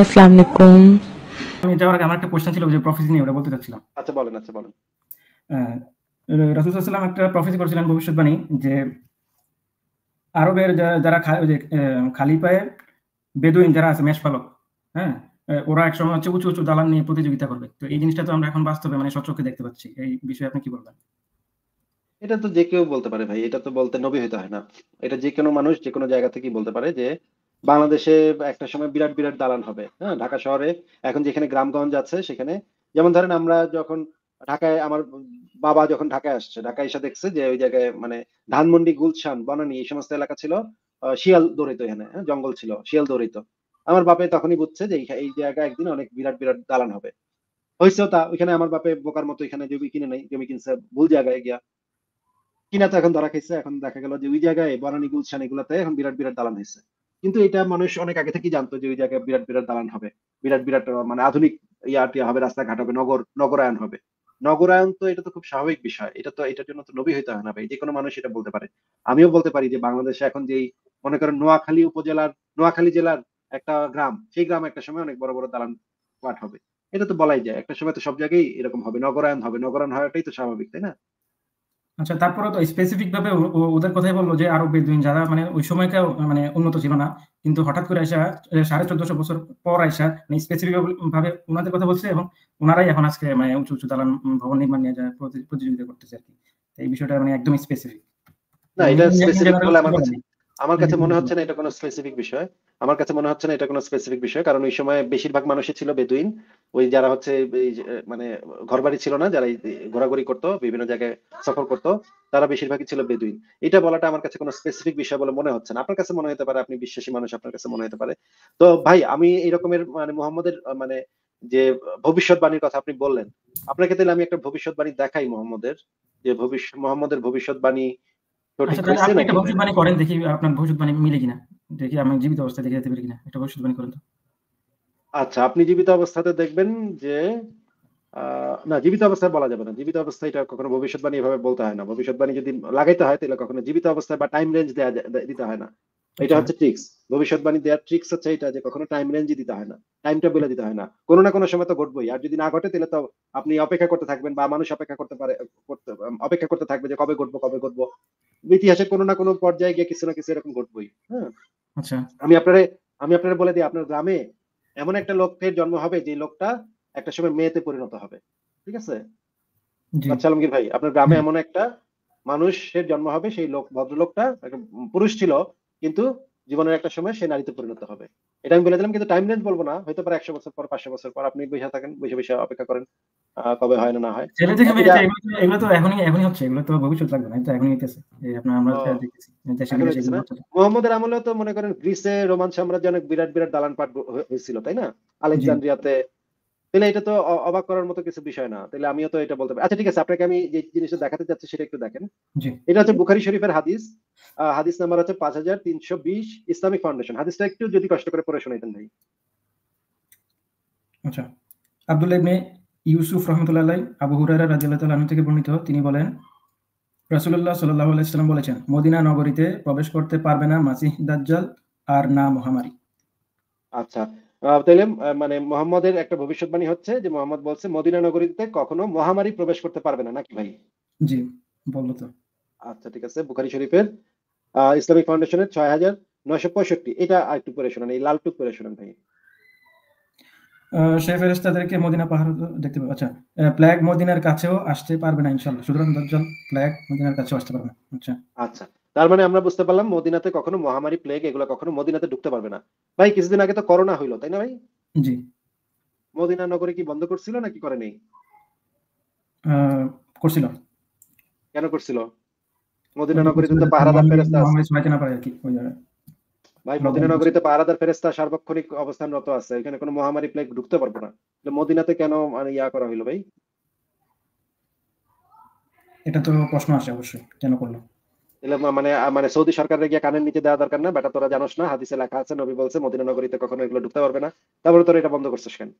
আসসালামু আলাইকুম আমি আমার একটা কোশ্চেন ছিল যে প্রফেসি নিয়ে ওটা বলতে আচ্ছা বলেন আচ্ছা বলেন রাসূল সাল্লাল্লাহু একটা প্রফেসি করেছিলেন ভবিষ্যৎবাণী যে আরবের যারা বেদুইন যারা আছে মেষপালক হ্যাঁ ওরা এক সময় হচ্ছে উঁচু উঁচু দালান নিয়ে প্রতিযোগিতা করবে তো এই জিনিসটা তো আমরা এখন বাস্তবে মানে সচক্ষে দেখতে পাচ্ছি এই বিষয়ে আপনি কি বলবেন এটা তো যে কেউ বলতে পারে ভাই এটা তো বলতে নবী হইতে হয় না এটা যে কোনো মানুষ যে কোনো জায়গা থেকে বলতে পারে যে বাংলাদেশে একটা সময় বিরাট বিরাট দালান হবে হ্যাঁ ঢাকা শহরে এখন যেখানে গ্রামগঞ্জ আছে সেখানে যেমন ধরেন আমরা যখন ঢাকায় আমার বাবা যখন ঢাকায় আসছে ঢাকায় এসে দেখছে যে ওই জায়গায় মানে ধানমন্ডি গুলশান বনানী এই সমস্ত এলাকা ছিল শিয়াল দৌড়িত এখানে হ্যাঁ, জঙ্গল ছিল শিয়াল দৌড়িত আমার বাপে তখনই বুঝছে যে এই জায়গা একদিন অনেক বিরাট বিরাট দালান হবে হয়েছেও তা ওইখানে আমার বাপে বোকার মতো এখানে জমি কিনে নেই জমি কিনছে ভুল জায়গায় গিয়া কিনা তো এখন ধরা খাইছে এখন দেখা গেল যে ওই জায়গায় বনানী গুলশান এগুলাতে এখন বিরাট বিরাট দালান হয়েছে কিন্তু এটা মানুষ অনেক আগে থেকেই জানতো যে ওই জায়গায় বিরাট বিরাট দালান হবে বিরাট বিরাট মানে আধুনিক ইয়াটি হবে রাস্তাঘাট হবে নগর নগরায়ণ হবে নগরায়ণ তো এটা তো খুব স্বাভাবিক বিষয় এটা তো এটার জন্য তো নবী হইতে হয় না ভাই যে কোনো মানুষ এটা বলতে পারে আমিও বলতে পারি যে বাংলাদেশে এখন যেই মনে করেন নোয়াখালী উপজেলার নোয়াখালী জেলার একটা গ্রাম সেই গ্রাম একটা সময় অনেক বড় বড় দালান পাঠ হবে এটা তো বলাই যায় একটা সময় তো সব জায়গায় এরকম হবে নগরায়ণ হবে নগরায়ণ হওয়াটাই তো স্বাভাবিক তাই না আচ্ছা তারপরে তো স্পেসিফিক ভাবে ওদের কথাই বললো যে আরব বেদুইন যারা মানে ওই সময়কার মানে উন্নত ছিল না কিন্তু হঠাৎ করে আসা সাড়ে চোদ্দশো বছর পর আসা মানে স্পেসিফিক ভাবে ওনাদের কথা বলছে এবং ওনারাই এখন আজকে মানে উঁচু উঁচু দালান ভবন নির্মাণ নিয়ে প্রতিযোগিতা করতেছে আর কি এই বিষয়টা মানে একদম স্পেসিফিক না এটা স্পেসিফিক বলে আমার কাছে আমার কাছে মনে হচ্ছে না এটা কোনো স্পেসিফিক বিষয় আমার কাছে মনে হচ্ছে না এটা কোনো স্পেসিফিক বিষয় কারণ ওই সময় বেশিরভাগ মানুষই ছিল বেদুইন ওই যারা হচ্ছে মানে ঘরবাড়ি ছিল না যারা ঘোরাঘুরি করতো বিভিন্ন জায়গায় সফর করতো তারা বেশিরভাগই ছিল বেদুইন এটা বলাটা আমার কাছে কোনো স্পেসিফিক বিষয় বলে মনে হচ্ছে না আপনার কাছে মনে হতে পারে আপনি বিশ্বাসী মানুষ আপনার কাছে মনে হতে পারে তো ভাই আমি এই রকমের মানে মোহাম্মদের মানে যে ভবিষ্যৎবাণীর কথা আপনি বললেন আপনাকে তাহলে আমি একটা ভবিষ্যৎবাণী দেখাই মোহাম্মদের যে ভবিষ্যৎ মোহাম্মদের ভবিষ্যৎবাণী আচ্ছা, আচ্ছা আপনি জীবিত অবস্থাতে দেখবেন যে না জীবিত অবস্থায় বলা যাবে না জীবিত অবস্থায় এটা কখনো ভবিষ্যৎবাণী এভাবে বলতে হয় না ভবিষ্যৎবাণী যদি লাগাইতে হয় তাহলে কখনো জীবিত অবস্থায় বা টাইম রেঞ্জ দেওয়া দিতে হয় না এটা আচ্ছা। হচ্ছে ট্রিক্স ভবিষ্যৎবাণী দেওয়ার ট্রিক্স হচ্ছে এটা যে কখনো টাইম রেঞ্জই দিতে হয় না টাইমটা বলে দিতে হয় না কোনো না কোনো সময় তো ঘটবই আর যদি না ঘটে তাহলে তো আপনি অপেক্ষা করতে থাকবেন বা মানুষ অপেক্ষা করতে পারে করতে অপেক্ষা করতে থাকবে যে কবে ঘটবো কবে ঘটবো ইতিহাসের কোনো না কোনো পর্যায়ে গিয়ে কিছু না কিছু এরকম ঘটবই হ্যাঁ আচ্ছা আমি আপনারে আমি আপনারা বলে দিই আপনার গ্রামে এমন একটা লোকের জন্ম হবে যে লোকটা একটা সময় মেয়েতে পরিণত হবে ঠিক আছে আচ্ছা আলমগীর ভাই আপনার গ্রামে এমন একটা মানুষের জন্ম হবে সেই লোক ভদ্রলোকটা পুরুষ ছিল কিন্তু জীবনের একটা সময় সে নারীতে পরিণত হবে এটা আমি বলে দিলাম কিন্তু টাইম রেঞ্জ বলবো না হয়তো পারে একশো বছর পর পাঁচশো বছর পর আপনি বসে থাকেন বসে বসে অপেক্ষা করেন কবে হয় না না হয় এগুলো তো এখনই এখনই হচ্ছে এগুলো তো ভবিষ্যৎ লাগবে না এখনই হইতেছে আমরা মোহাম্মদের আমলে তো মনে করেন গ্রিসে রোমান সাম্রাজ্য অনেক বিরাট বিরাট দালান পাট হয়েছিল তাই না আলেকজান্দ্রিয়াতে তাহলে এটা তো অবাক করার মতো কিছু বিষয় না তাহলে আমিও তো এটা বলতে পারি আচ্ছা ঠিক আছে আপনাকে আমি যে জিনিসটা দেখাতে চাচ্ছি সেটা একটু দেখেন এটা হচ্ছে বুখারি শরীফের হাদিস হাদিস নাম্বার হচ্ছে পাঁচ হাজার তিনশো বিশ ইসলামিক ফাউন্ডেশন হাদিসটা একটু যদি কষ্ট করে পড়ে শোনাইতেন ভাই আচ্ছা আব্দুল্লাহ ইউসুফ রহমতুল্লাহ আবু থেকে বর্ণিত তিনি বলেন রাসূলুল্লাহ বলেছেন মদিনা নগরীতে প্রবেশ করতে পারবে না মাসিহ দাজ্জাল আর না মহামারী আচ্ছা তাইলে মানে মোহাম্মদের একটা ভবিষ্যৎবাণী হচ্ছে যে মোহাম্মদ বলছে মদিনা নগরীতে কখনো মহামারী প্রবেশ করতে পারবে না নাকি ভাই জি বললো তো আচ্ছা ঠিক আছে বুখারি শরীফের ইসলামিক ফাউন্ডেশনের ছয় হাজার নয়শো পঁয়ষট্টি এটা আরেকটু পরে শোনান এই লালটুক পরে শোনান ভাই শেফ ফেরেশতাদেরকে মদিনা পাহাড় দেখতে পাবে আচ্ছা প্ল্যাগ মদিনার কাছেও আসতে পারবে না ইনশাআল্লাহ সুতরাং দাজ্জাল প্ল্যাগ মদিনার কাছেও আসতে পারবে না আচ্ছা আচ্ছা তার মানে আমরা বুঝতে পারলাম মদিনাতে কখনো মহামারী প্লেগ এগুলো কখনো মদিনাতে ঢুকতে পারবে না ভাই কিছুদিন আগে তো করোনা হইলো তাই না ভাই জি মদিনা নগরে কি বন্ধ করছিল নাকি করে নেই করছিল কেন করছিল মদিনা নগরীতে তো পাহারাদার ফেরেস্তা ভাই মদিনা পাহারাদার সার্বক্ষণিক অবস্থানরত আছে এখানে কোনো মহামারী প্লেগ ঢুকতে পারবো না মদিনাতে কেন মানে ইয়া করা হইলো ভাই এটা তো প্রশ্ন আছে অবশ্যই কেন করলো মানে মানে সৌদি সরকারের গিয়ে কানের নিচে দেওয়া দরকার না বেটা তোরা জানোস না হাদিসে লেখা আছে নবী বলছে মদিনা নগরীতে কখনো এগুলো ঢুকতে পারবে না তারপরে তোরা এটা বন্ধ করছিস কেন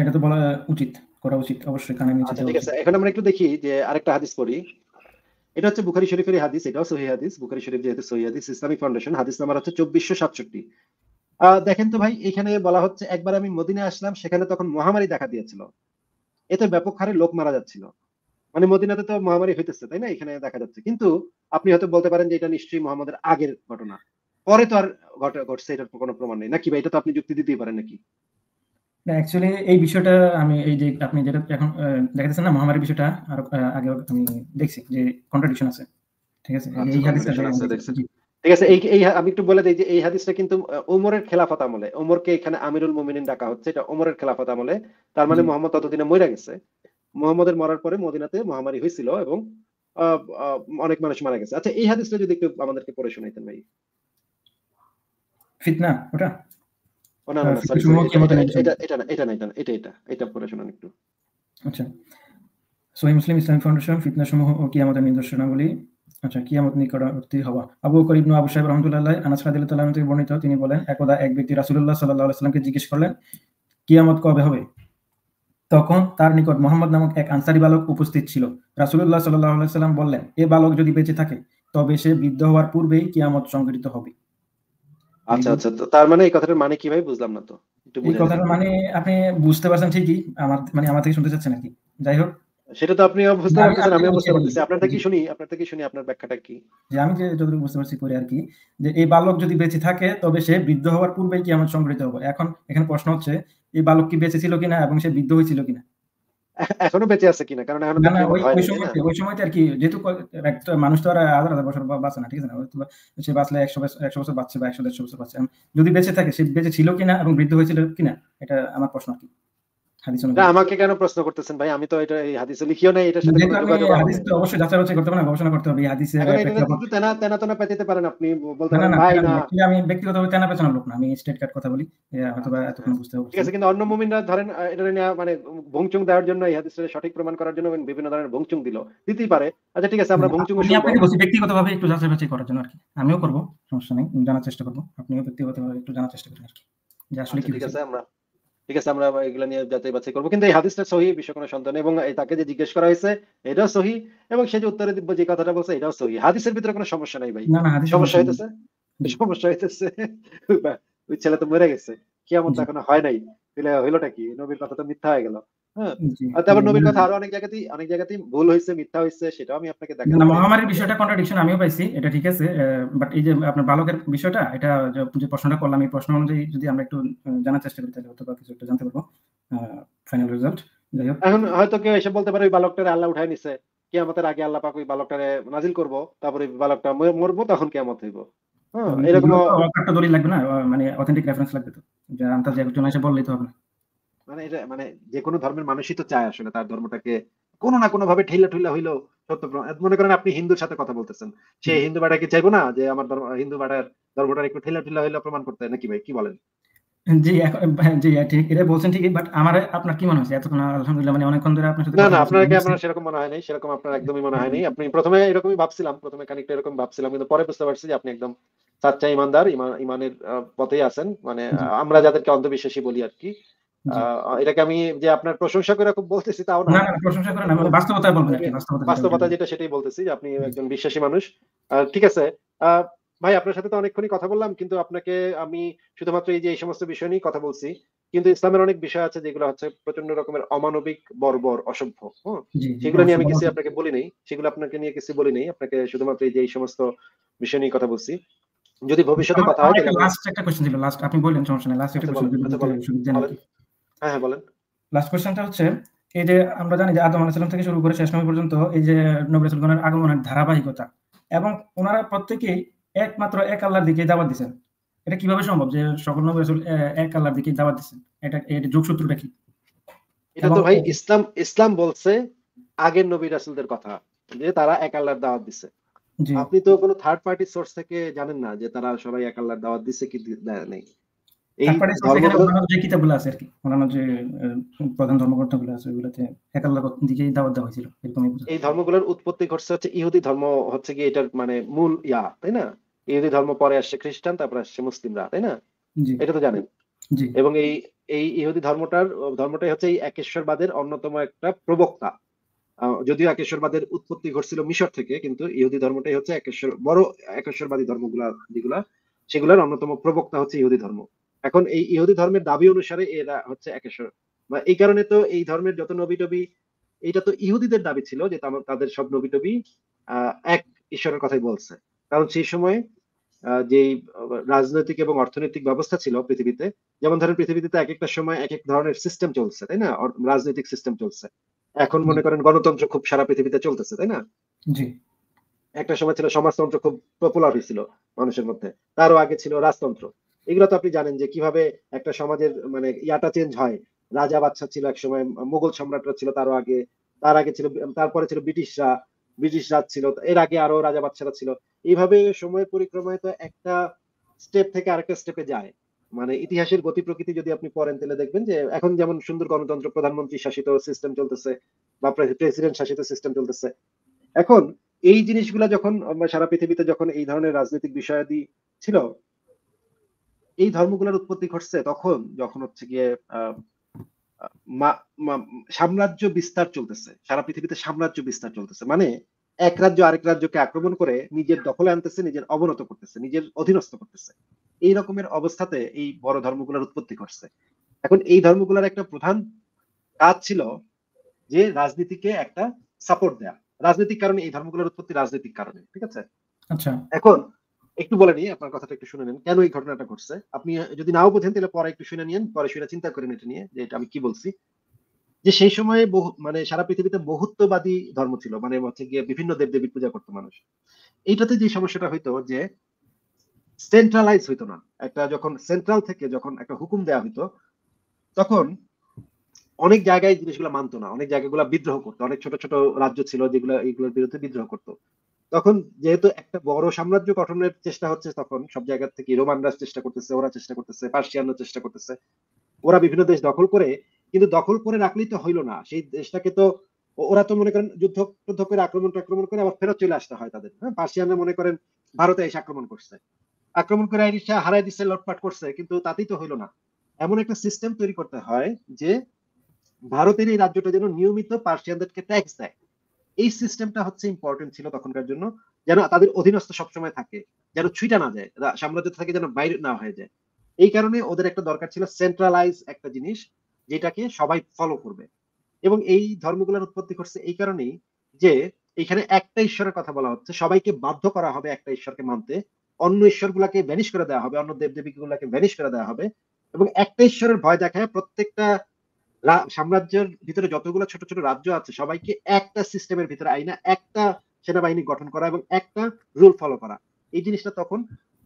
এটা তো বলা উচিত করা উচিত অবশ্যই কানের নিচে আচ্ছা, ঠিক আছে এখন আমরা একটু দেখি যে আরেকটা হাদিস পড়ি এটা হচ্ছে শরীফের হাদিস এটাও সহি হাদিস শরীফ যেহেতু সহি হাদিস ইসলামিক ফাউন্ডেশন হাদিস নাম্বার হচ্ছে চব্বিশশো সাতষট্টি দেখেন তো ভাই এখানে বলা হচ্ছে একবার আমি মদিনা আসলাম সেখানে তখন মহামারী দেখা দিয়েছিল এতে ব্যাপক হারে লোক মারা যাচ্ছিল মানে মদিনাতে তো মহামারী হইতেছে তাই না এখানে দেখা যাচ্ছে কিন্তু আপনি হয়তো বলতে পারেন যে এটা নিশ্চয়ই মোহাম্মদের আগের ঘটনা পরে তো আর ঘটছে এটার কোনো প্রমাণ নেই নাকি ভাই এটা তো আপনি যুক্তি দিতেই পারেন নাকি অ্যাকচুয়ালি এই বিষয়টা আমি এই যে আপনি যেটা এখন দেখাতেছেন না মহামারীর বিষয়টা আর আগে আমি দেখছি যে কন্ট্রাডিকশন আছে ঠিক আছে আচ্ছা, এই হাদিসটা ঠিক আছে এই এই আমি একটু বলে দিই যে এই হাদিসটা কিন্তু ওমরের খেলাফত আমলে ওমরকে এখানে আমিরুল মুমিনিন ডাকা হচ্ছে এটা ওমরের খেলাফত আমলে তার মানে মোহাম্মদ ততদিনে মরে গেছে মোহাম্মদের মরার পরে মদিনাতে মহামারী হয়েছিল এবং অনেক মানুষ মারা গেছে আচ্ছা এই হাদিসটা যদি একটু আমাদেরকে পড়ে শোনাইতেন ভাই ফিতনা ওটা আচ্ছা। মুসলিম ফাউন্ডেশন আচ্ছা কিয়ামত বর্ণিত তিনি বলেন একদা এক ব্যক্তি রাসূলুল্লাহ সাল্লামকে জিজ্ঞেস করলেন কিয়ামত কবে হবে তখন তার নিকট মোহাম্মদ নামক এক আনসারি বালক উপস্থিত ছিল রাসুল্লাহ সাল্লাম বললেন এ বালক যদি বেঁচে থাকে তবে সে বৃদ্ধ হওয়ার পূর্বেই কিয়ামত সংঘটিত হবে আচ্ছা আচ্ছা তার মানে এই কথাটার মানে কি ভাই বুঝলাম না তো এই কথাটার মানে আপনি বুঝতে পারছেন ঠিকই আমার মানে আমার থেকে শুনতে চাচ্ছেন নাকি যাই হোক সেটা তো আপনি বুঝতে পারতেছেন আমি বুঝতে পারছি আপনার থেকে শুনি আপনার থেকে শুনি আপনার ব্যাখ্যাটা কি যে আমি যে যতটুকু বুঝতে পারছি করে আর কি যে এই বালক যদি বেঁচে থাকে তবে সে বৃদ্ধ হওয়ার পূর্বেই কিয়ামত সংঘটিত হবে এখন এখানে প্রশ্ন হচ্ছে এই বালক কি বেঁচে ছিল কিনা এবং সে বৃদ্ধ হয়েছিল কিনা এখনো বেঁচে আছে কিনা কারণ এখন ওই সময় ওই সময়তে আর কি যেহেতু মানুষ তো আর হাজার হাজার বছর বাঁচে না ঠিক আছে না সে বাঁচলে একশো একশো বছর বাঁচছে বা একশো দেড়শো বছর বাঁচছে যদি বেঁচে থাকে সে বেঁচে ছিল কিনা এবং বৃদ্ধ হয়েছিল কিনা এটা আমার প্রশ্ন আর কি আমাকে কেন প্রশ্ন করতেছেন ভাই আমি তো এটা এই হাদিসে লিখিও নাই এটার সাথে হাদিস তো অবশ্যই যাচাই বাছাই করতে পারেন গবেষণা করতে হবে হাদিসে তেনা তেনা পেতে পারেন আপনি বলতে পারেন ভাই না আমি তেনা লোক না আমি স্টেট কাট কথা বলি অথবা আচ্ছা, এতক্ষণ বুঝতে হবে আচ্ছা, ঠিক আছে কিন্তু অন্য মুমিনরা ধরেন এটা নিয়ে মানে ভংচুং দেওয়ার জন্য এই হাদিসের সঠিক প্রমাণ করার জন্য বিভিন্ন ধরনের ভংচুং দিল দিতেই পারে আচ্ছা ঠিক আছে আমরা ভংচুং আমি আপনাকে বলছি একটু যাচাই বাছাই করার জন্য আর কি আমিও করব সমস্যা নেই জানার চেষ্টা করব আপনিও ভাবে একটু জানার চেষ্টা করবেন আর কি যে আসলে আচ্ছা, কি ঠিক আছে আমরা ঠিক আছে আমরা এগুলো নিয়ে যাচাই বাছাই করবো কিন্তু এই হাদিসটা সহি বিষয় কোনো সন্তান এবং তাকে যে জিজ্ঞেস করা হয়েছে এটাও সহি এবং সে যে উত্তরে দিব্য যে কথাটা বলছে এটাও সহি হাদিসের ভিতরে কোনো সমস্যা নাই ভাই সমস্যা হইতেছে সমস্যা হইতেছে ওই ছেলে তো মরে গেছে কেমন এখনো হয় নাই হইলোটা কি নবীর কথা তো মিথ্যা হয়ে গেল হ্যাঁ তারপর নবীর কথা আরো অনেক জায়গাতেই অনেক জায়গাতেই ভুল হয়েছে মিথ্যা হয়েছে সেটাও আমি আপনাকে মহামারীর বিষয়টা কন্ট্রাডিকশন আমিও পাইছি এটা ঠিক আছে বাট এই যে আপনার বালকের বিষয়টা এটা যে প্রশ্নটা করলাম এই প্রশ্ন অনুযায়ী যদি আমরা একটু জানার চেষ্টা করি তাহলে হয়তো বা কিছু একটা জানতে পারবো ফাইনাল রেজাল্ট এখন হয়তো কেউ এসে বলতে পারে ওই বালকটারে আল্লাহ উঠায় নিছে আমাদের আগে আল্লাহ পাক ওই বালকটারে নাজিল তারপরে বালকটা মরবো তখন কেমন হইব হ্যাঁ, এরকম দলিল লাগবে না মানে অথেন্টিক রেফারেন্স লাগবে তো যে এসে বললেই তো হবে না মানে এটা মানে যে কোনো ধর্মের মানুষই তো চায় আসলে তার ধর্মটাকে কোনো না কোনো ভাবে ঠেলা ঠুলা হইলেও সত্য মনে করেন আপনি হিন্দুর সাথে কথা বলতেছেন সে হিন্দু বাটাকে চাইবো না যে আমার হিন্দু বাটার ধর্মটা একটু ঠেলা ঠুলা হইলো প্রমাণ করতে নাকি ভাই কি বলেন জি হ্যাঁ, জি হ্যাঁ, ঠিক এটা বলছেন ঠিকই বাট আমার আপনার কি মনে এতক্ষণ আলহামদুলিল্লাহ মানে অনেকক্ষণ ধরে আপনার সাথে না না আপনাকে আপনার সেরকম মনে হয় নাই সেরকম আপনার একদমই মনে হয় নাই আপনি প্রথমে এরকমই ভাবছিলাম প্রথমে কানেক্ট এরকম ভাবছিলাম কিন্তু পরে বুঝতে পারছি যে আপনি একদম সাচ্চা ইমানদার ইমানের পথেই আছেন মানে আমরা যাদেরকে অন্ধবিশ্বাসী বলি আর কি এটাকে আমি যে আপনার প্রশংসা করে খুব বলতেছি তাও না প্রশংসা করে না মানে বাস্তবতা বাস্তবতা যেটা সেটাই বলতেছি আপনি একজন বিশ্বাসী মানুষ ঠিক আছে ভাই আপনার সাথে তো অনেকক্ষণই কথা বললাম কিন্তু আপনাকে আমি শুধুমাত্র এই যে এই সমস্ত বিষয় নিয়ে কথা বলছি কিন্তু ইসলামের অনেক বিষয় আছে যেগুলো হচ্ছে প্রচন্ড রকমের অমানবিক বর্বর অসভ্য সেগুলো নিয়ে আমি কিছু আপনাকে বলি নেই সেগুলো আপনাকে নিয়ে কিছু বলি নেই আপনাকে শুধুমাত্র এই যে এই সমস্ত বিষয় নিয়ে কথা বলছি যদি ভবিষ্যতে কথা হয় লাস্ট একটা কোশ্চেন ছিল লাস্ট আপনি আচ্ছা, বলেন সমস্যা নেই লাস্ট একটা কোশ্চেন হ্যাঁ, হ্যাঁ, লাস্ট কোশ্চেনটা হচ্ছে এই যে আমরা জানি যে আদম থেকে শুরু করে শেষ নবী পর্যন্ত এই যে আগমনের ধারাবাহিকতা এবং ওনারা প্রত্যেকেই একমাত্র এক আল্লাহর দিকে দিচ্ছেন এটা কিভাবে সম্ভব যে সকল নবী এক আল্লাহর দিকে দিচ্ছেন এটা যোগসূত্রটা কি এটা তো ভাই ইসলাম ইসলাম বলছে আগের নবী রাসুলদের কথা যে তারা এক আল্লাহর দাওয়াত দিচ্ছে আপনি তো কোনো থার্ড পার্টি সোর্স থেকে জানেন না যে তারা সবাই এক আল্লাহর দাওয়াত দিচ্ছে কি নেই এই ধর্মগুলোর উৎপত্তি ঘটছে হচ্ছে ইহুদি ধর্ম হচ্ছে কি এটার মানে মূল ইয়া তাই না ইহুদি ধর্ম পরে আসছে খ্রিস্টান তারপরে আসছে মুসলিমরা তাই না এটা তো জানেন এবং এই এই ইহুদি ধর্মটার ধর্মটাই হচ্ছে এই একেশ্বরবাদের অন্যতম একটা প্রবক্তা যদিও একেশ্বরবাদের উৎপত্তি ঘটছিল মিশর থেকে কিন্তু ইহুদি ধর্মটাই হচ্ছে একেশ্বর বড় একেশ্বরবাদী ধর্মগুলা যেগুলা সেগুলার অন্যতম প্রবক্তা হচ্ছে ইহুদি ধর্ম এখন এই ইহুদি ধর্মের দাবি অনুসারে এরা হচ্ছে একেশ্বর বা এই কারণে তো এই ধর্মের যত নবী টবি এটা তো ইহুদিদের দাবি ছিল যে তাদের সব নবী টবি এক ঈশ্বরের কথাই বলছে কারণ সেই সময় যে রাজনৈতিক এবং অর্থনৈতিক ব্যবস্থা ছিল পৃথিবীতে যেমন ধরেন পৃথিবীতে এক একটা সময় এক এক ধরনের সিস্টেম চলছে তাই না রাজনৈতিক সিস্টেম চলছে এখন মনে করেন গণতন্ত্র খুব সারা পৃথিবীতে চলতেছে তাই না জি একটা সময় ছিল সমাজতন্ত্র খুব পপুলার হয়েছিল মানুষের মধ্যে তারও আগে ছিল রাজতন্ত্র এগুলো তো আপনি জানেন যে কিভাবে একটা সমাজের মানে ইয়াটা চেঞ্জ হয় রাজা বাচ্চা ছিল এক সময় মোগল সম্রাটরা ছিল তারও আগে তার আগে ছিল তারপরে ছিল ব্রিটিশরা ব্রিটিশ রাজ ছিল এর আগে আরো রাজা বাদশারা ছিল এইভাবে সময় পরিক্রমায় তো একটা স্টেপ থেকে আরেকটা স্টেপে যায় মানে ইতিহাসের গতি প্রকৃতি যদি আপনি পড়েন তাহলে দেখবেন যে এখন যেমন সুন্দর গণতন্ত্র প্রধানমন্ত্রী শাসিত সিস্টেম চলতেছে বা প্রেসিডেন্ট শাসিত সিস্টেম চলতেছে এখন এই জিনিসগুলো যখন সারা পৃথিবীতে যখন এই ধরনের রাজনৈতিক বিষয়াদি ছিল এই ধর্মগুলোর উৎপত্তি ঘটছে তখন যখন হচ্ছে গিয়ে সাম্রাজ্য বিস্তার চলতেছে সারা পৃথিবীতে সাম্রাজ্য বিস্তার চলতেছে মানে এক রাজ্য আরেক রাজ্যকে আক্রমণ করে নিজের দখলে আনতেছে নিজের অবনত করতেছে নিজের অধীনস্থ করতেছে এই রকমের অবস্থাতে এই বড় ধর্মগুলোর উৎপত্তি ঘটছে এখন এই ধর্মগুলোর একটা প্রধান কাজ ছিল যে রাজনীতিকে একটা সাপোর্ট দেয়া রাজনৈতিক কারণে এই ধর্মগুলোর উৎপত্তি রাজনৈতিক কারণে ঠিক আছে আচ্ছা এখন একটু বলে নিয়ে আপনার কথাটা একটু শুনে নেন কেন এই ঘটনাটা ঘটছে আপনি যদি নাও বোঝেন তাহলে পরে একটু শুনে নিন পরে শুনে চিন্তা করেন এটা নিয়ে যে এটা আমি কি বলছি যে সেই সময়ে মানে সারা পৃথিবীতে বহুত্ববাদী ধর্ম ছিল মানে হচ্ছে গিয়ে বিভিন্ন দেবদেবীর পূজা করতো মানুষ এইটাতে যে সমস্যাটা হইতো যে সেন্ট্রালাইজ হইতো না একটা যখন সেন্ট্রাল থেকে যখন একটা হুকুম দেয়া হইতো তখন অনেক জায়গায় জিনিসগুলো মানতো না অনেক জায়গাগুলো বিদ্রোহ করতো অনেক ছোট ছোট রাজ্য ছিল যেগুলো এইগুলোর বিরুদ্ধে বিদ্রোহ করতো তখন যেহেতু একটা বড় সাম্রাজ্য গঠনের চেষ্টা হচ্ছে তখন সব জায়গা থেকে রোমানরা চেষ্টা করতেছে ওরা চেষ্টা করতেছে পার্সিয়ানরা চেষ্টা করতেছে ওরা বিভিন্ন দেশ দখল করে কিন্তু দখল করে রাখলেই তো হইলো না সেই দেশটাকে তো ওরা তো মনে করেন যুদ্ধ করে আক্রমণ আক্রমণ করে আবার ফেরত চলে আসতে হয় তাদের হ্যাঁ পার্সিয়ানরা মনে করেন ভারতে এসে আক্রমণ করছে আক্রমণ করে আইরিশা হারাই দিচ্ছে লটপাট করছে কিন্তু তাতেই তো হইলো না এমন একটা সিস্টেম তৈরি করতে হয় যে ভারতের এই রাজ্যটা যেন নিয়মিত পার্সিয়ানদেরকে ট্যাক্স দেয় এই সিস্টেমটা হচ্ছে ইম্পর্টেন্ট ছিল তখনকার জন্য যেন তাদের অধীনস্থ সবসময় থাকে যেন ছুইটা না যায় সাম্রাজ্য থাকে যেন বাইরে না হয়ে যায় এই কারণে ওদের একটা দরকার ছিল সেন্ট্রালাইজ একটা জিনিস যেটাকে সবাই ফলো করবে এবং এই ধর্মগুলোর উৎপত্তি করছে এই কারণেই যে এখানে একটা ঈশ্বরের কথা বলা হচ্ছে সবাইকে বাধ্য করা হবে একটা ঈশ্বরকে মানতে অন্য ঈশ্বর গুলাকে ভ্যানিশ করে দেওয়া হবে অন্য দেব দেবী গুলাকে ভ্যানিশ করে দেওয়া হবে এবং একটা ঈশ্বরের ভয় দেখায় প্রত্যেকটা সাম্রাজ্যের ভিতরে যতগুলো ছোট ছোট রাজ্য আছে সবাইকে একটা সিস্টেমের ভিতরে আইনা একটা সেনাবাহিনী গঠন করা এবং একটা রুল ফলো করা এই জিনিসটা তখন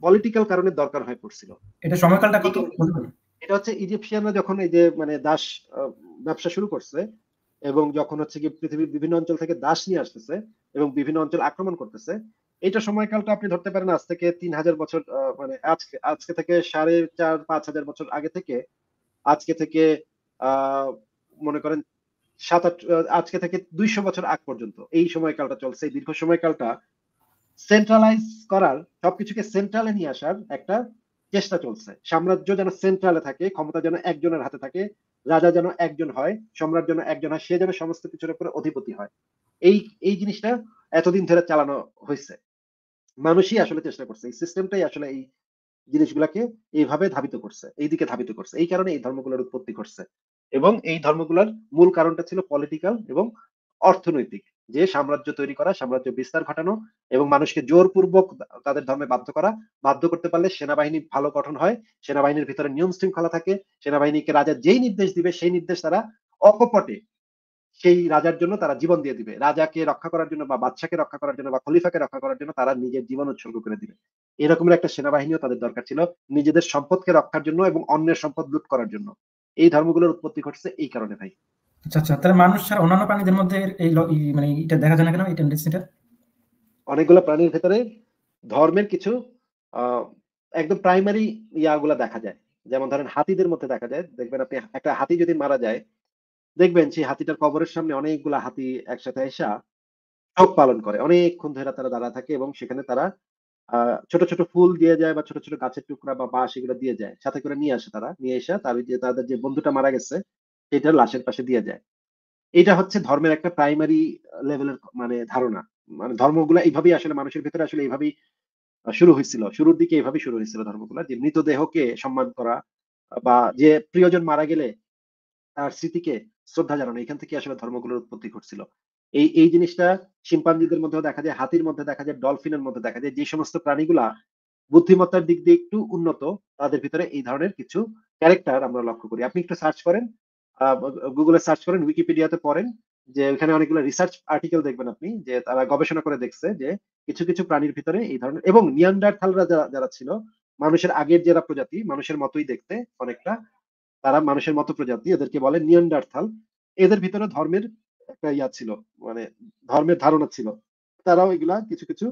পলিটিক্যাল কারণে দরকার হয়ে পড়ছিল এটা সময়কালটা কত এটা হচ্ছে ইজিপশিয়ানরা যখন এই যে মানে দাস ব্যবসা শুরু করছে এবং যখন হচ্ছে কি পৃথিবীর বিভিন্ন অঞ্চল থেকে দাস নিয়ে আসতেছে এবং বিভিন্ন অঞ্চল আক্রমণ করতেছে এটা সময়কালটা আপনি ধরতে পারেন আজ থেকে তিন হাজার বছর মানে আজকে আজকে থেকে সাড়ে চার পাঁচ হাজার বছর আগে থেকে আজকে থেকে মনে করেন সাত আট আজকে থেকে দুইশো বছর আগ পর্যন্ত এই সময়কালটা চলছে এই দীর্ঘ সময়কালটা সেন্ট্রালাইজ করার সবকিছুকে সেন্ট্রালে নিয়ে আসার একটা চেষ্টা চলছে সাম্রাজ্য যেন সেন্ট্রালে থাকে ক্ষমতা যেন একজনের হাতে থাকে রাজা যেন একজন হয় সম্রাট যেন একজন হয় সে যেন সমস্ত কিছুর উপরে অধিপতি হয় এই এই জিনিসটা এতদিন ধরে চালানো হয়েছে মানুষই আসলে চেষ্টা করছে এই সিস্টেমটাই আসলে এই জিনিসগুলাকে এইভাবে ধাবিত করছে এইদিকে ধাবিত করছে এই কারণে এই ধর্মগুলোর উৎপত্তি করছে এবং এই ধর্মগুলোর মূল কারণটা ছিল পলিটিক্যাল এবং অর্থনৈতিক যে সাম্রাজ্য তৈরি করা সাম্রাজ্য বিস্তার ঘটানো এবং মানুষকে জোরপূর্বক তাদের ধর্মে বাধ্য করা বাধ্য করতে পারলে সেনাবাহিনী ভালো গঠন হয় সেনাবাহিনীর ভিতরে নিয়ম শৃঙ্খলা থাকে সেনাবাহিনীকে রাজা যেই নির্দেশ দিবে সেই নির্দেশ তারা অকপটে সেই রাজার জন্য তারা জীবন দিয়ে দিবে রাজাকে রক্ষা করার জন্য বা বাদশাকে রক্ষা করার জন্য বা খলিফাকে রক্ষা করার জন্য তারা নিজের জীবন উৎসর্গ করে দিবে এরকমের একটা সেনাবাহিনীও তাদের দরকার ছিল নিজেদের সম্পদকে রক্ষার জন্য এবং অন্যের সম্পদ লুট করার জন্য এই ধর্মগুলোর উৎপত্তি ঘটছে এই কারণে ভাই আচ্ছা আচ্ছা তাহলে মানুষ অন্যান্য প্রাণীদের মধ্যে এই মানে এটা দেখা যায় না কেন এই টেন্ডেন্সিটা অনেকগুলো প্রাণীর ভেতরে ধর্মের কিছু একদম প্রাইমারি ইয়াগুলা দেখা যায় যেমন ধরেন হাতিদের মধ্যে দেখা যায় দেখবেন আপনি একটা হাতি যদি মারা যায় দেখবেন সেই হাতিটার কবরের সামনে অনেকগুলা হাতি একসাথে এসা শোক পালন করে অনেকক্ষণ ধরে তারা দাঁড়া থাকে এবং সেখানে তারা ছোট ছোট ফুল দিয়ে যায় বা ছোট ছোট গাছের টুকরা বা বাঁশ এগুলো দিয়ে যায় সাথে করে নিয়ে আসে তারা নিয়ে এসে তার যে তাদের যে বন্ধুটা মারা গেছে সেটা লাশের পাশে দিয়ে যায় এটা হচ্ছে ধর্মের একটা প্রাইমারি লেভেলের মানে ধারণা মানে ধর্মগুলো এইভাবেই আসলে মানুষের ভিতরে আসলে এইভাবেই শুরু হয়েছিল শুরুর দিকে এইভাবেই শুরু হয়েছিল ধর্মগুলো যে মৃতদেহকে সম্মান করা বা যে প্রিয়জন মারা গেলে তার স্মৃতিকে শ্রদ্ধা জানানো এখান থেকে আসলে ধর্মগুলোর উৎপত্তি ঘটছিল এই এই জিনিসটা শিম্পাঞ্জিদের মধ্যেও দেখা যায় হাতির মধ্যে দেখা যায় ডলফিনের মধ্যে দেখা যায় যে সমস্ত প্রাণীগুলা বুদ্ধিমত্তার দিক দিয়ে একটু উন্নত তাদের ভিতরে এই ধরনের কিছু ক্যারেক্টার আমরা লক্ষ্য করি আপনি একটু সার্চ করেন গুগলে সার্চ করেন উইকিপিডিয়াতে পড়েন যে ওখানে অনেকগুলো রিসার্চ আর্টিকেল দেখবেন আপনি যে তারা গবেষণা করে দেখছে যে কিছু কিছু প্রাণীর ভিতরে এই ধরনের এবং থালরা যারা যারা ছিল মানুষের আগের যারা প্রজাতি মানুষের মতোই দেখতে অনেকটা তারা মানুষের মতো প্রজাতি এদেরকে বলে নিয়ান্ডারথাল এদের ভিতরে ধর্মের একটা ইয়া ছিল মানে ধর্মের ধারণা ছিল তারাও এগুলা কিছু কিছু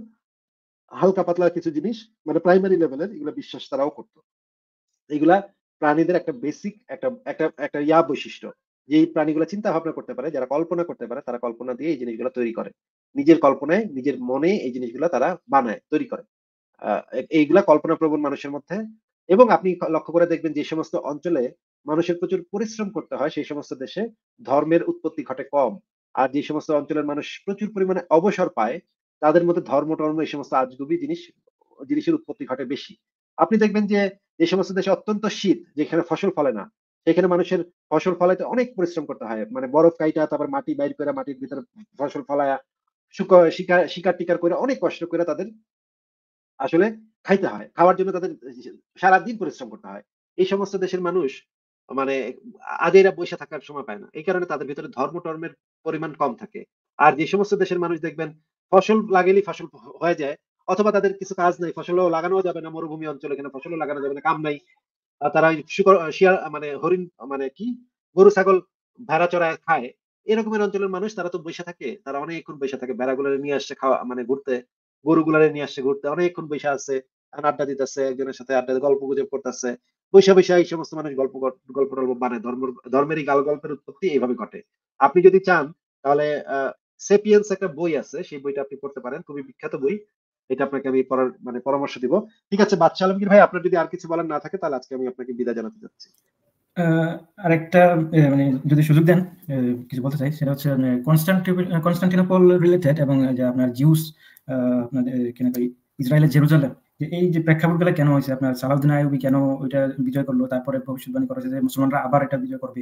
হালকা পাতলা কিছু জিনিস মানে প্রাইমারি লেভেলের এগুলা বিশ্বাস তারাও করতো এগুলা প্রাণীদের একটা বেসিক একটা একটা একটা ইয়া বৈশিষ্ট্য যে এই প্রাণীগুলো চিন্তা ভাবনা করতে পারে যারা কল্পনা করতে পারে তারা কল্পনা দিয়ে এই জিনিসগুলো তৈরি করে নিজের কল্পনায় নিজের মনে এই জিনিসগুলো তারা বানায় তৈরি করে এইগুলা কল্পনা প্রবণ মানুষের মধ্যে এবং আপনি লক্ষ্য করে দেখবেন যে সমস্ত অঞ্চলে মানুষের প্রচুর পরিশ্রম করতে হয় সেই সমস্ত দেশে ধর্মের উৎপত্তি ঘটে কম আর যে সমস্ত অঞ্চলের মানুষ প্রচুর পরিমাণে অবসর পায় তাদের মধ্যে ধর্ম টর্ম এই সমস্ত আজগুবি জিনিস জিনিসের উৎপত্তি ঘটে বেশি আপনি দেখবেন যে এই সমস্ত দেশে অত্যন্ত শীত যেখানে ফসল ফলে না সেখানে মানুষের ফসল ফলাইতে অনেক পরিশ্রম করতে হয় মানে বরফ কাইটা তারপর মাটি বাইর করে মাটির ভিতরে ফসল ফলায়া শিকার টিকার করে অনেক কষ্ট করে তাদের আসলে খাইতে হয় খাওয়ার জন্য তাদের সারাদিন পরিশ্রম করতে হয় এই সমস্ত দেশের মানুষ মানে আজ এরা বসে থাকার সময় পায় না এই কারণে তাদের ভিতরে ধর্ম টর্মের পরিমাণ কম থাকে আর যে সমস্ত দেশের মানুষ দেখবেন ফসল লাগেলি ফসল হয়ে যায় অথবা তাদের কিছু কাজ নাই ফসলও লাগানো যাবে না মরুভূমি অঞ্চলে কেন ফসলও লাগানো যাবে না কাম নাই তারা শিয়াল মানে হরিণ মানে কি গরু ছাগল ভেড়া চড়ায় খায় এরকমের অঞ্চলের মানুষ তারা তো বসে থাকে তারা অনেকক্ষণ বসে থাকে ভেড়াগুলো নিয়ে আসছে খাওয়া মানে ঘুরতে গরুগুলারে নিয়ে আসছে ঘুরতে অনেকক্ষণ বসে আছে আড্ডা দিতেছে একজনের সাথে আড্ডা গল্প গুজব করতেছে বৈশা বৈশা এই সমস্ত মানুষ গল্প গল্প টল্প মানে ধর্ম ধর্মেরই গাল গল্পের উৎপত্তি এইভাবে ঘটে আপনি যদি চান তাহলে সেপিয়েন্স একটা বই আছে সেই বইটা আপনি পড়তে পারেন খুবই বিখ্যাত বই এটা আপনাকে আমি পড়ার মানে পরামর্শ দিব ঠিক আছে বাচ্চা আলমগীর ভাই আপনার যদি আর কিছু বলার না থাকে তাহলে আজকে আমি আপনাকে বিদায় জানাতে যাচ্ছি আরেকটা মানে যদি সুযোগ দেন কিছু বলতে চাই সেটা হচ্ছে কনস্টান্টিনোপল মানে রিলেটেড এবং যে আপনার জিউস আপনার কিনা ইসরায়েলের জেরুজালেম যে এই যে প্রেক্ষাপটগুলো কেন হয়েছে আপনার সালাউদ্দিন আয়ুবি কেন ওইটা বিজয় করলো তারপরে ভবিষ্যৎবাণী করেছে যে মুসলমানরা আবার এটা বিজয় করবে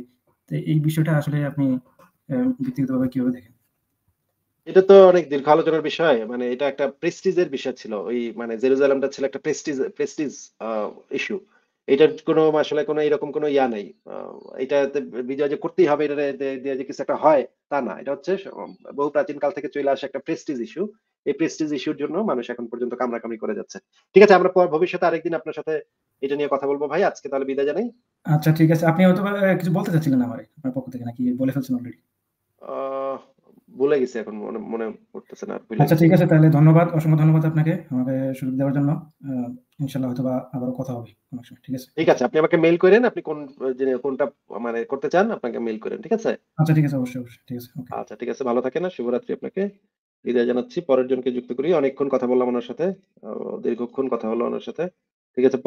তো এই বিষয়টা আসলে আপনি ব্যক্তিগতভাবে কিভাবে দেখেন এটা তো অনেক দীর্ঘ আলোচনার বিষয় মানে এটা একটা প্রেস্টিজের বিষয় ছিল ওই মানে জেরুজালামটা ছিল একটা প্রেস্টিজ প্রেস্টিজ ইস্যু এটার কোনো আসলে কোনো এরকম কোনো ইয়া নেই এটা বিজয় যে করতেই হবে এটা যে কিছু একটা হয় তা না এটা হচ্ছে বহু প্রাচীন কাল থেকে চলে আসে একটা প্রেস্টিজ ইস্যু এই প্রেস্টিজ ইস্যুর জন্য মানুষ এখন পর্যন্ত কামড়াকামড়ি করে যাচ্ছে ঠিক আছে আমরা ভবিষ্যতে আরেকদিন আপনার সাথে এটা নিয়ে কথা বলবো ভাই আজকে তাহলে বিদায় জানাই আচ্ছা ঠিক আছে আপনি হয়তো কিছু বলতে চাচ্ছিলেন আমার আপনার পক্ষ থেকে নাকি বলে ফেলছেন অলরেডি ভুলে গেছি এখন মনে মনে পড়তেছে না আচ্ছা ঠিক আছে তাহলে ধন্যবাদ অসংখ্য ধন্যবাদ আপনাকে আমাকে সুযোগ দেওয়ার জন্য হয়তো আবারও কথা হবে ঠিক আছে ঠিক আছে আপনি আমাকে মেইল করেন আপনি কোন কোনটা মানে করতে চান আপনাকে মেইল করেন ঠিক আছে আচ্ছা ঠিক আছে অবশ্যই অবশ্যই ঠিক আছে আচ্ছা ঠিক আছে ভালো থাকেন শুভরাত্রি আপনাকে বিদায় জানাচ্ছি পরের জনকে যুক্ত করি অনেকক্ষণ কথা বললাম ওনার সাথে দীর্ঘক্ষণ কথা হলো ওনার সাথে ঠিক আছে